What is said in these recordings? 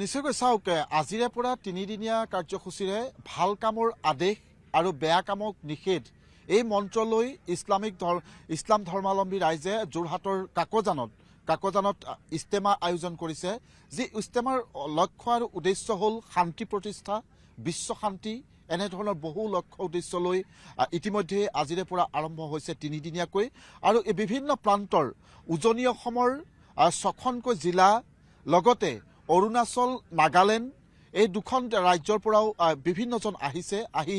নিশ্চয়কৈ চাওক আজিৰে পৰা তিনিদিনীয়া কাৰ্যসূচীৰে ভাল কামৰ আদেশ আৰু বেয়া কামক নিষেধ এই মন্ত্ৰলৈ ইছলামিক ইছলাম ধৰ্মাৱলম্বী ৰাইজে যোৰহাটৰ কাকজানত কাকজানত ইষ্টেমা আয়োজন কৰিছে যি ইষ্টেমাৰ লক্ষ্য আৰু উদ্দেশ্য হ'ল শান্তি প্ৰতিষ্ঠা বিশ্ব শান্তি এনেধৰণৰ বহু লক্ষ্য উদ্দেশ্য লৈ ইতিমধ্যে আজিৰে পৰা আৰম্ভ হৈছে তিনিদিনীয়াকৈ আৰু এই বিভিন্ন প্ৰান্তৰ উজনি অসমৰ ছখনকৈ জিলা লগতে Orunasol Sol এই দুখন ৰাজ্যৰ পৰাও বিভিন্নজন আহিছে আহি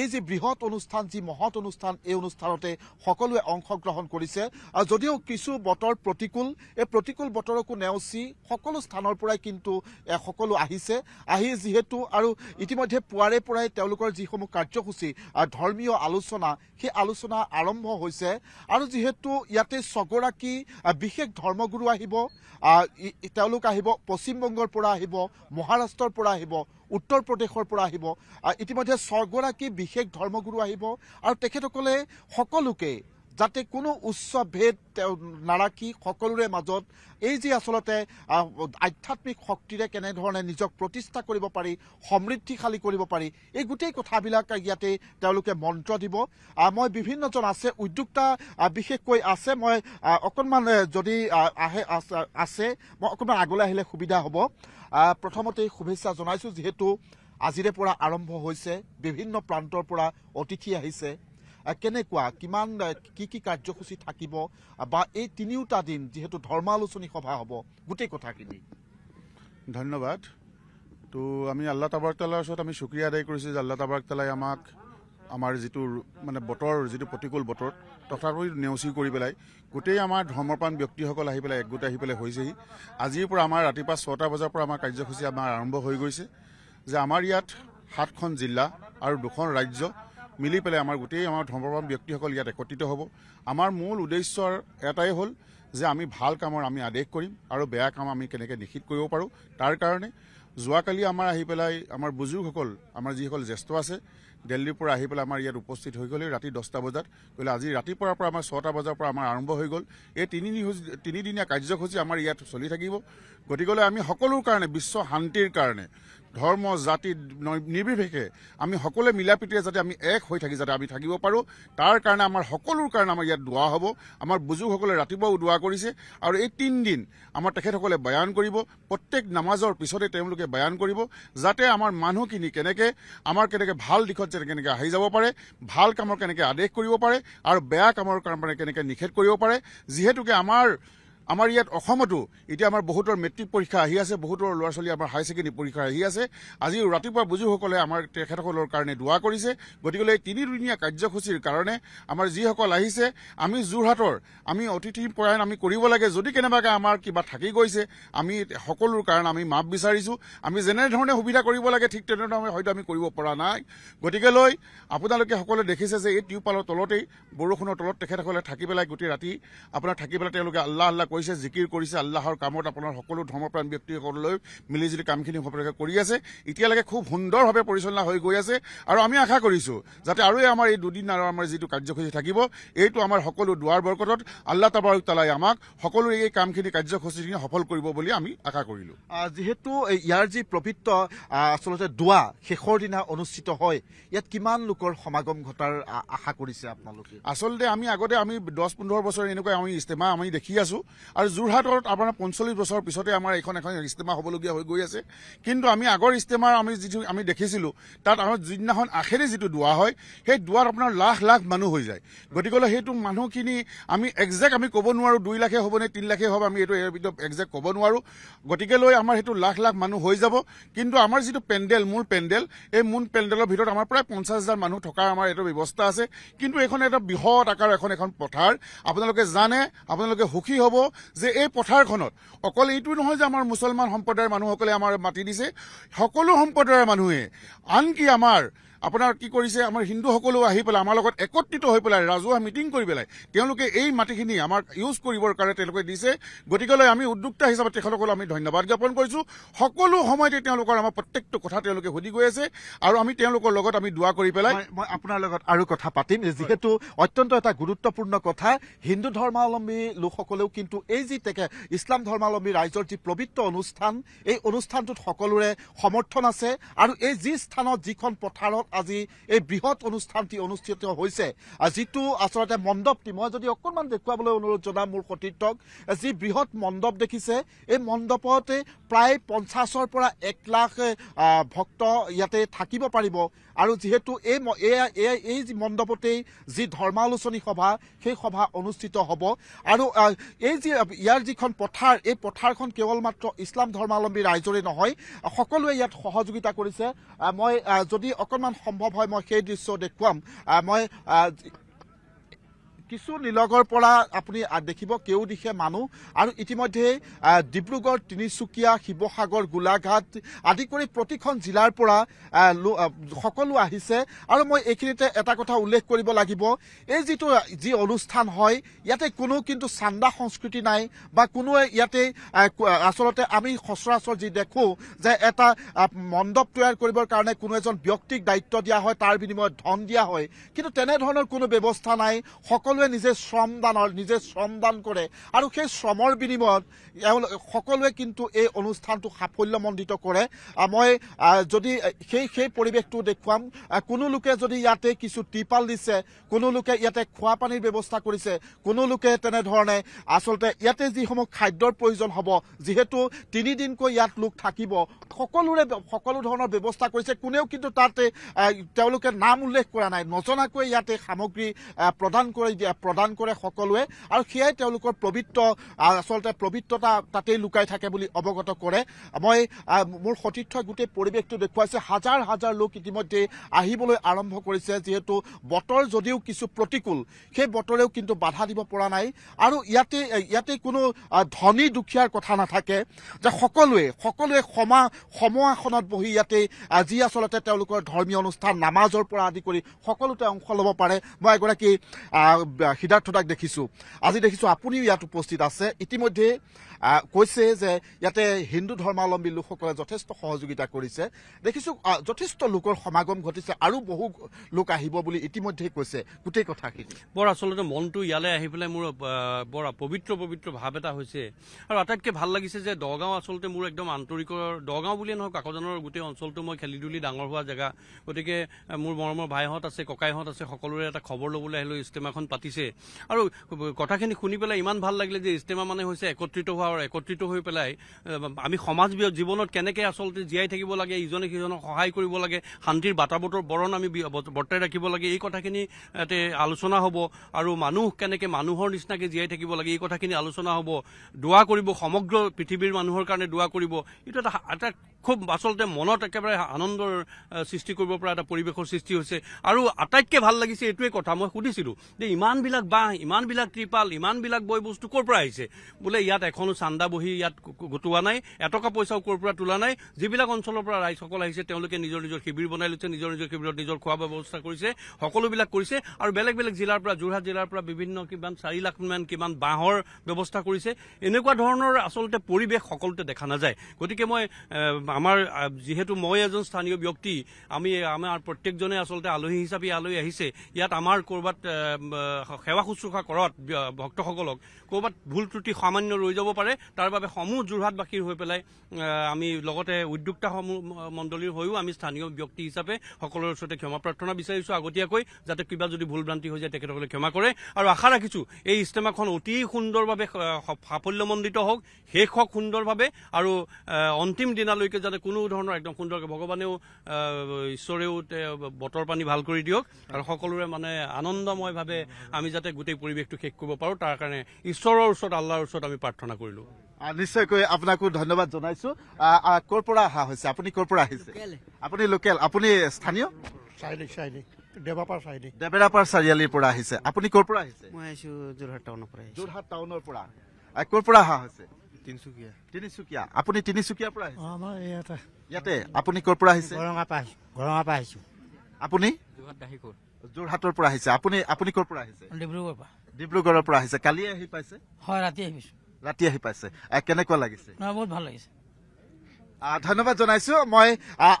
এই যি বৃহৎ অনুষ্ঠান যি মহৎ অনুষ্ঠান এই অনুষ্ঠানতে সকলোৱে অংশগ্ৰহণ কৰিছে যদিও কিছু বতৰ প্ৰতিকূল এই প্ৰতিকূল বতৰকো নেওচি সকলো স্থানৰ পৰাই কিন্তু সকলো আহিছে আহি যিহেতু আৰু ইতিমধ্যে পুৱাৰে পৰাই তেওঁলোকৰ যিসমূহ কাৰ্যসূচী ধৰ্মীয় আলোচনা সেই আলোচনা আৰম্ভ হৈছে আৰু যিহেতু ইয়াতে ছগৰাকী বিশেষ ধৰ্মগুৰু আহিব তেওঁলোক আহিব পশ্চিমবংগৰ পৰা আহিব মহাৰাষ্ট্ৰৰ পৰা আহিব উত্তৰ প্ৰদেশৰ পৰা আহিব ইতিমধ্যে ছগৰাকী বিশেষ ধৰ্মগুৰু আহিব আৰু তেখেতসকলে সকলোকে যাতে কোনো উচ্চ ভেদ তেওঁ নাৰাখি সকলোৰে মাজত এই যি আচলতে আধ্যাত্মিক শক্তিৰে কেনেধৰণে নিজক প্ৰতিষ্ঠা কৰিব পাৰি সমৃদ্ধিশালী কৰিব পাৰি এই গোটেই কথাবিলাক ইয়াতেই তেওঁলোকে মন্ত্ৰ দিব মই বিভিন্নজন আছে উদ্যোক্তা বিশেষকৈ আছে মই অকণমান যদি আহে আছে মই অকণমান আগলৈ আহিলে সুবিধা হ'ব প্ৰথমতেই শুভেচ্ছা জনাইছোঁ যিহেতু আজিৰে পৰা আৰম্ভ হৈছে বিভিন্ন প্ৰান্তৰ পৰা অতিথি আহিছে কেনেকুৱা কিমান কি কি কাৰ্যসূচী থাকিব বা এই তিনিওটা দিন যিহেতু ধৰ্মালোচনী সভা হ'ব গোটেই কথাখিনি ধন্যবাদ তো আমি আল্লাহ তাবাৰতালাৰ ওচৰত আমি চুক্ৰিয়া আদায় কৰিছোঁ যে আল্লাহ তাবাৰতালাই আমাক আমাৰ যিটো মানে বতৰ যিটো প্ৰতিকূল বতৰ তথাপি নেওচি কৰি পেলাই গোটেই আমাৰ ধৰ্মপ্ৰাণ ব্যক্তিসকল আহি পেলাই একগোট আহি পেলাই হৈছেহি আজিৰ পৰা আমাৰ ৰাতিপুৱা ছটা বজাৰ পৰা আমাৰ কাৰ্যসূচী আমাৰ আৰম্ভ হৈ গৈছে যে আমাৰ ইয়াত সাতখন জিলা আৰু দুখন ৰাজ্য মিলি পেলাই আমাৰ গোটেই আমাৰ ধৰ্মপ্ৰাণ ব্যক্তিসকল ইয়াত একত্ৰিত হ'ব আমাৰ মূল উদ্দেশ্য এটাই হ'ল যে আমি ভাল কামৰ আমি আদেশ কৰিম আৰু বেয়া কাম আমি কেনেকৈ নিষিদ্ধ কৰিব পাৰোঁ তাৰ কাৰণে যোৱাকালি আমাৰ আহি পেলাই আমাৰ বুজুৰ্গসকল আমাৰ যিসকল জ্যেষ্ঠ আছে দিল্লীৰ পৰা আহি পেলাই আমাৰ ইয়াত উপস্থিত হৈ গ'লে ৰাতি দহটা বজাত গতিকে আজি ৰাতিপুৱাৰ পৰা আমাৰ ছটা বজাৰ পৰা আমাৰ আৰম্ভ হৈ গ'ল এই তিনিদিনীয়া কাৰ্যসূচী আমাৰ ইয়াত চলি থাকিব গতিকে আমি সকলোৰ কাৰণে বিশ্ব শান্তিৰ কাৰণে ধৰ্ম জাতি নিৰ্বিশেষে আমি সকলোৱে মিলা প্ৰীতিৰে যাতে আমি এক হৈ থাকি যাতে আমি থাকিব পাৰোঁ তাৰ কাৰণে আমাৰ সকলোৰ কাৰণে আমাৰ ইয়াত দোৱা হ'ব আমাৰ বুজুকসকলে ৰাতিপুৱাও দোৱা কৰিছে আৰু এই তিনিদিন আমাৰ তেখেতসকলে বায়ান কৰিব প্ৰত্যেক নামাজৰ পিছতে তেওঁলোকে বায়ান কৰিব যাতে আমাৰ মানুহখিনি কেনেকৈ আমাৰ কেনেকৈ ভাল দিশত যাতে কেনেকৈ আহি যাব পাৰে ভাল কামৰ কেনেকৈ আদেশ কৰিব পাৰে আৰু বেয়া কামৰ কাৰণে কেনেকৈ নিষেধ কৰিব পাৰে যিহেতুকে আমাৰ আমাৰ ইয়াত অসমতো এতিয়া আমাৰ বহুতৰ মেট্ৰিক পৰীক্ষা আহি আছে বহুতৰ ল'ৰা ছোৱালী আমাৰ হায়াৰ ছেকেণ্ডেৰী পৰীক্ষা আহি আছে আজি ৰাতিপুৱা বুজুসকলে আমাৰ তেখেতসকলৰ কাৰণে দোৱা কৰিছে গতিকে তিনিদিনীয়া কাৰ্যসূচীৰ কাৰণে আমাৰ যিসকল আহিছে আমি যোৰহাটৰ আমি অতিথি পৰায়ণ আমি কৰিব লাগে যদি কেনেবাকৈ আমাৰ কিবা থাকি গৈছে আমি সকলোৰ কাৰণে আমি মাপ বিচাৰিছোঁ আমি যেনেধৰণে সুবিধা কৰিব লাগে ঠিক তেনেধৰণে হয়তো আমি কৰিব পৰা নাই গতিকেলৈ আপোনালোকে সকলোৱে দেখিছে যে এই টিউবপালৰ তলতেই বৰষুণৰ তলত তেখেতসকলে থাকি পেলাই গোটেই ৰাতি আপোনাৰ থাকি পেলাই তেওঁলোকে আল্লাহ আল্লাহ কৰি হৈছে জিকিৰ কৰিছে আল্লাহৰ কামত আপোনাৰ সকলো ধৰ্মপ্ৰাণ ব্যক্তিসকললৈ মিলিজুলি কামখিনি সফলতা কৰি আছে এতিয়ালৈকে খুব সুন্দৰভাৱে পৰিচালনা হৈ গৈ আছে আৰু আমি আশা কৰিছোঁ যাতে আৰু আমাৰ এই দুদিন আৰু আমাৰ যিটো কাৰ্যসূচী থাকিব এইটো আমাৰ সকলো দুৱাৰ বৰকটত আল্লাহ তাবাৰক তালাই আমাক সকলো এই কামখিনি কাৰ্যসূচীখিনি সফল কৰিব বুলি আমি আশা কৰিলোঁ যিহেতু ইয়াৰ যি প্ৰবৃত্ত আচলতে দোৱা শেষৰ দিনা অনুষ্ঠিত হয় ইয়াত কিমান লোকৰ সমাগম ঘটাৰ আশা কৰিছে আপোনালোকে আচলতে আমি আগতে আমি দহ পোন্ধৰ বছৰ এনেকুৱা আমি ইজতেমা আমি দেখি আছো আৰু যোৰহাটত আপোনাৰ পঞ্চল্লিছ বছৰৰ পিছতে আমাৰ এইখন এখন ইজতেমা হ'বলগীয়া হৈ গৈ আছে কিন্তু আমি আগৰ ইজতেমাৰ আমি যিটো আমি দেখিছিলোঁ তাত আমাৰ যিদিনাখন আখেৰে যিটো দোৱা হয় সেই দোৱাত আপোনাৰ লাখ লাখ মানুহ হৈ যায় গতিকেলৈ সেইটো মানুহখিনি আমি একজেক্ট আমি ক'ব নোৱাৰোঁ দুই লাখেই হ'বনে তিনি লাখেই হ'ব আমি এইটো একজেক্ট ক'ব নোৱাৰোঁ লৈ আমাৰ সেইটো লাখ লাখ মানুহ হৈ যাব কিন্তু আমাৰ যিটো পেণ্ডেল মূল পেণ্ডেল এই মূল পেণ্ডেলৰ ভিতৰত আমাৰ প্ৰায় পঞ্চাছ হাজাৰ মানুহ থকাৰ আমাৰ এইটো ব্যৱস্থা আছে কিন্তু এইখন এটা বৃহৎ আকাৰ এখন এখন পথাৰ আপোনালোকে জানে আপোনালোকে সুখী হ'ব যে এই পথাৰখনত অকল এইটো নহয় যে আমাৰ মুছলমান সম্প্ৰদায়ৰ মানুহসকলে আমাৰ মাতি দিছে সকলো সম্প্ৰদায়ৰ মানুহে আনকি আমাৰ আপোনাৰ কি কৰিছে আমাৰ হিন্দুসকলেও আহি পেলাই আমাৰ লগত একত্ৰিত হৈ পেলাই ৰাজহুৱা মিটিং কৰি পেলাই তেওঁলোকে এই মাটিখিনি আমাক ইউজ কৰিবৰ কাৰণে তেওঁলোকে দিছে গতিকেলৈ আমি উদ্যোক্তা হিচাপে তেখেতসকলক আমি ধন্যবাদ জ্ঞাপন কৰিছোঁ সকলো সময়তে তেওঁলোকৰ আমাৰ প্ৰত্যেকটো কথা তেওঁলোকে সুধি গৈ আছে আৰু আমি তেওঁলোকৰ লগত আমি দোৱা কৰি পেলাই মই আপোনাৰ লগত আৰু কথা পাতিম যিহেতু অত্যন্ত এটা গুৰুত্বপূৰ্ণ কথা হিন্দু ধৰ্মাৱলম্বী লোকসকলেও কিন্তু এই যি তেখে ইছলাম ধৰ্মাৱলম্বী ৰাইজৰ যি পবিত্ৰ অনুষ্ঠান এই অনুষ্ঠানটোত সকলোৰে সমৰ্থন আছে আৰু এই যি স্থানত যিখন পথাৰত আজি এই বৃহৎ অনুষ্ঠানটি অনুষ্ঠিত হৈছে যিটো আচলতে মণ্ডপটি মই যদি অকণমান দেখুৱাবলৈ অনুৰোধ জনাম মোৰ সতীৰ্থক যি বৃহৎ মণ্ডপ দেখিছে এই মণ্ডপতে প্ৰায় পঞ্চাছৰ পৰা এক লাখ ভক্ত ইয়াতে থাকিব পাৰিব আৰু যিহেতু এই এই যি মণ্ডপতেই যি ধৰ্মালোচনী সভা সেই সভা অনুষ্ঠিত হ'ব আৰু এই যি ইয়াৰ যিখন পথাৰ এই পথাৰখন কেৱল মাত্ৰ ইছলাম ধৰ্মাৱলম্বী ৰাইজৰে নহয় সকলোৱে ইয়াত সহযোগিতা কৰিছে মই যদি অকণমান সম্ভৱ হয় মই সেই দৃশ্য দেখুৱাম মই কিছু নীলগৰ পৰা আপুনি দেখিব কেও দিশে মানুহ আৰু ইতিমধ্যে ডিব্ৰুগড় তিনিচুকীয়া শিৱসাগৰ গোলাঘাট আদি কৰি প্ৰতিখন জিলাৰ পৰা সকলো আহিছে আৰু মই এইখিনিতে এটা কথা উল্লেখ কৰিব লাগিব এই যিটো যি অনুষ্ঠান হয় ইয়াতে কোনো কিন্তু চান্দা সংস্কৃতি নাই বা কোনোৱে ইয়াতে আচলতে আমি সচৰাচৰ যি দেখোঁ যে এটা মণ্ডপ তৈয়াৰ কৰিবৰ কাৰণে কোনো এজন ব্যক্তিক দায়িত্ব দিয়া হয় তাৰ বিনিময়ত ধন দিয়া হয় কিন্তু তেনেধৰণৰ কোনো ব্যৱস্থা নাই সকলো সকলোৱে নিজে দানৰ নিজে শ্ৰম দান কৰে আৰু সেই শ্ৰমৰ বিনিময়ত সকলোৱে কিন্তু এই অনুষ্ঠানটো সাফল্যমণ্ডিত কৰে মই যদি সেই সেই পৰিৱেশটো দেখুৱাম কোনো লোকে যদি ইয়াতে কিছু টিপাল দিছে কোনো লোকে ইয়াতে খোৱা পানীৰ ব্যৱস্থা কৰিছে কোনো লোকে তেনেধৰণে আচলতে ইয়াতে যিসমূহ খাদ্যৰ প্ৰয়োজন হ'ব যিহেতু তিনিদিনকৈ ইয়াত লোক থাকিব সকলোৰে সকলো ধৰণৰ ব্যৱস্থা কৰিছে কোনেও কিন্তু তাতে তেওঁলোকে নাম উল্লেখ কৰা নাই নজনাকৈ ইয়াতে সামগ্ৰী প্ৰদান কৰি দিয়ে প্ৰদান কৰে সকলোৱে আৰু সেয়াই তেওঁলোকৰ পবিত্ৰ আচলতে পবিত্ৰতা তাতেই লুকাই থাকে বুলি অৱগত কৰে মই মোৰ সতীৰ্থ গোটেই পৰিৱেশটো দেখুৱাইছে হাজাৰ হাজাৰ লোক ইতিমধ্যে আহিবলৈ আৰম্ভ কৰিছে যিহেতু বতৰ যদিও কিছু প্ৰতিকূল সেই বতৰেও কিন্তু বাধা দিব পৰা নাই আৰু ইয়াতে ইয়াতে কোনো ধনী দুখীয়াৰ কথা নাথাকে যে সকলোৱে সকলোৱে সমা সম আসনত বহি ইয়াতে যি আচলতে তেওঁলোকৰ ধৰ্মীয় অনুষ্ঠান নামাজৰ পৰা আদি কৰি সকলোতে অংশ ল'ব পাৰে মই এগৰাকী সিদ্ধাৰ্থতাক দেখিছোঁ আজি দেখিছোঁ আপুনিও ইয়াত উপস্থিত আছে ইতিমধ্যে কৈছে যে ইয়াতে হিন্দু ধৰ্মাৱলম্বী লোকসকলে যথেষ্ট সহযোগিতা কৰিছে দেখিছোঁ যথেষ্ট লোকৰ সমাগম ঘটিছে আৰু বহু লোক আহিব বুলি ইতিমধ্যে কৈছে গোটেই কথাখিনি বৰ আচলতে মনটো ইয়ালৈ আহি পেলাই মোৰ বৰ পবিত্ৰ পবিত্ৰ ভাৱ এটা হৈছে আৰু আটাইতকৈ ভাল লাগিছে যে দগাঁও আচলতে মোৰ একদম আন্তৰিকৰ দগাঁও বুলিয়ে নহয় কাকজানৰ গোটেই অঞ্চলটো মই খেলি ধূলি ডাঙৰ হোৱা জেগা গতিকে মোৰ মৰমৰ ভাইহঁত আছে ককাইহঁত আছে সকলোৰে এটা খবৰ ল'বলৈ আহিলোঁ ইষ্টেমাখন পাতি মাতিছে আৰু কথাখিনি শুনি পেলাই ইমান ভাল লাগিলে যে ইজতেমা মানে হৈছে একত্ৰিত হোৱা আৰু একত্ৰিত হৈ পেলাই আমি সমাজ জীৱনত কেনেকৈ আচলতে জীয়াই থাকিব লাগে ইজনে সিজনক সহায় কৰিব লাগে শান্তিৰ বাতাবতৰ বৰণ আমি বৰ্তাই ৰাখিব লাগে এই কথাখিনি ইয়াতে আলোচনা হ'ব আৰু মানুহ কেনেকৈ মানুহৰ নিচিনাকৈ জীয়াই থাকিব লাগে এই কথাখিনি আলোচনা হ'ব দোৱা কৰিব সমগ্ৰ পৃথিৱীৰ মানুহৰ কাৰণে দোৱা কৰিব এইটো এটা এটা খুব আচলতে মনত একেবাৰে আনন্দৰ সৃষ্টি কৰিব পৰা এটা পৰিৱেশৰ সৃষ্টি হৈছে আৰু আটাইতকৈ ভাল লাগিছে এইটোৱেই কথা মই সুধিছিলোঁ যে ইমানবিলাক বাঁহ ইমানবিলাক ত্ৰিপাল ইমানবিলাক বয় বস্তু ক'ৰ পৰা আহিছে বোলে ইয়াত এখনো চান্দা বহি ইয়াত গোটোৱা নাই এটকা পইচাও ক'ৰ পৰা তোলা নাই যিবিলাক অঞ্চলৰ পৰা ৰাইজসকল আহিছে তেওঁলোকে নিজৰ নিজৰ শিবিৰ বনাই লৈছে নিজৰ নিজৰ শিবিৰত নিজৰ খোৱা ব্যৱস্থা কৰিছে সকলোবিলাক কৰিছে আৰু বেলেগ বেলেগ জিলাৰ পৰা যোৰহাট জিলাৰ পৰা বিভিন্ন কিমান চাৰি লাখমান কিমান বাঁহৰ ব্যৱস্থা কৰিছে এনেকুৱা ধৰণৰ আচলতে পৰিৱেশ সকলোতে দেখা নাযায় গতিকে মই আমাৰ যিহেতু মই এজন স্থানীয় ব্যক্তি আমি আমাৰ প্ৰত্যেকজনে আচলতে আলহী হিচাপে ইয়ালৈ আহিছে ইয়াত আমাৰ ক'ৰবাত সেৱা শুশ্ৰূষা কৰত ভক্তসকলক ক'ৰবাত ভুল ত্ৰুটি সামান্য ৰৈ যাব পাৰে তাৰ বাবে সমূহ যোৰহাটবাসীৰ হৈ পেলাই আমি লগতে উদ্যোক্তাসমূহ মণ্ডলীৰ হৈও আমি স্থানীয় ব্যক্তি হিচাপে সকলোৰে ওচৰতে ক্ষমা প্ৰাৰ্থনা বিচাৰিছোঁ আগতীয়াকৈ যাতে কিবা যদি ভুল ভ্ৰান্তি হৈ যায় তেখেতসকলে ক্ষমা কৰে আৰু আশা ৰাখিছোঁ এই ইষ্টেমাখন অতি সুন্দৰভাৱে সাফল্যমণ্ডিত হওক শেষ হওক সুন্দৰভাৱে আৰু অন্তিম দিনালৈকে আছে যাতে কোনো ধৰণৰ একদম সুন্দৰকে ভগৱানেও ঈশ্বৰেও বতৰ পানী ভাল কৰি দিয়ক আৰু সকলোৰে মানে আনন্দময়ভাৱে আমি যাতে গোটেই পৰিৱেশটো শেষ কৰিব পাৰোঁ তাৰ কাৰণে ঈশ্বৰৰ ওচৰত আল্লাহৰ ওচৰত আমি প্ৰাৰ্থনা কৰিলো নিশ্চয়কৈ আপোনাকো ধন্যবাদ জনাইছো কৰ পৰা অহা হৈছে আপুনি কৰ পৰা আহিছে আপুনি লোকেল আপুনি স্থানীয় আপুনি কৰ পৰা আহিছে মই আহিছো যোৰহাট টাউনৰ পৰা যোৰহাট টাউনৰ পৰা কৰ পৰা অহা হৈছে তিনিচুকীয়া তিনিচুকীয়া আপুনি তিনিচুকীয়াৰ পৰা আহিছে আমাৰ ইয়াতে ইয়াতে আপুনি ক'ৰ পৰা আহিছে গৰঙা পৰা গৰঙা পৰা আহিছোঁ আপুনি যোৰহাটৰ পৰা আহিছে আপুনি আপুনি ক'ৰ পৰা আহিছে ডিব্ৰুগড়ৰ পৰা ডিব্ৰুগড়ৰ পৰা আহিছে কালি আহি পাইছে হয় ৰাতি আহিছোঁ ৰাতি আহি পাইছে কেনেকুৱা লাগিছে বহুত ভাল লাগিছে ধন্যবাদ জনাইছো মই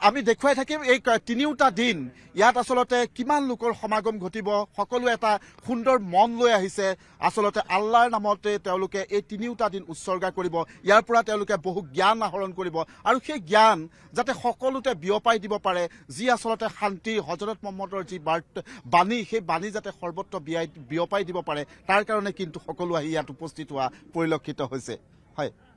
আমি দেখুৱাই থাকিম এই তিনিওটা দিন ইয়াত আচলতে কিমান লোকৰ সমাগম ঘটিব সকলোৱে এটা সুন্দৰ মন লৈ আহিছে আচলতে আল্লাৰ নামতে তেওঁলোকে এই তিনিওটা দিন উৎসৰ্গা কৰিব ইয়াৰ পৰা তেওঁলোকে বহু জ্ঞান আহৰণ কৰিব আৰু সেই জ্ঞান যাতে সকলোতে বিয়পাই দিব পাৰে যি আচলতে শান্তি হজৰত মহম্মদৰ যি বাৰ্তা বাণী সেই বাণী যাতে সৰ্বত্ৰ বিয়াই বিয়পাই দিব পাৰে তাৰ কাৰণে কিন্তু সকলো আহি ইয়াত উপস্থিত হোৱা পৰিলক্ষিত হৈছে হয়